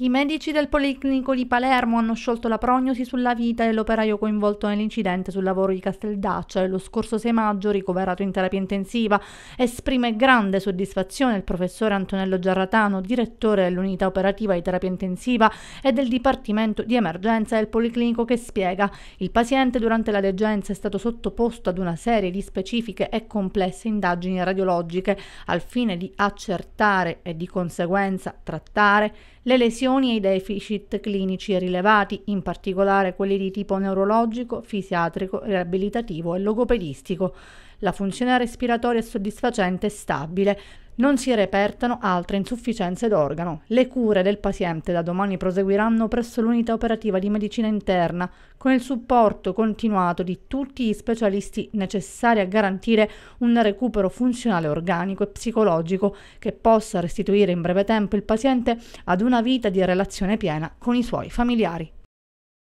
I medici del Policlinico di Palermo hanno sciolto la prognosi sulla vita dell'operaio coinvolto nell'incidente sul lavoro di Casteldaccia cioè, e lo scorso 6 maggio ricoverato in terapia intensiva. Esprime grande soddisfazione il professore Antonello Giarratano, direttore dell'unità operativa di terapia intensiva e del Dipartimento di Emergenza del Policlinico che spiega il paziente durante la degenza è stato sottoposto ad una serie di specifiche e complesse indagini radiologiche al fine di accertare e di conseguenza trattare le lesioni e i deficit clinici rilevati, in particolare quelli di tipo neurologico, fisiatrico, riabilitativo e logopedistico. La funzione respiratoria è soddisfacente e stabile non si repertano altre insufficienze d'organo. Le cure del paziente da domani proseguiranno presso l'unità operativa di medicina interna, con il supporto continuato di tutti gli specialisti necessari a garantire un recupero funzionale organico e psicologico che possa restituire in breve tempo il paziente ad una vita di relazione piena con i suoi familiari.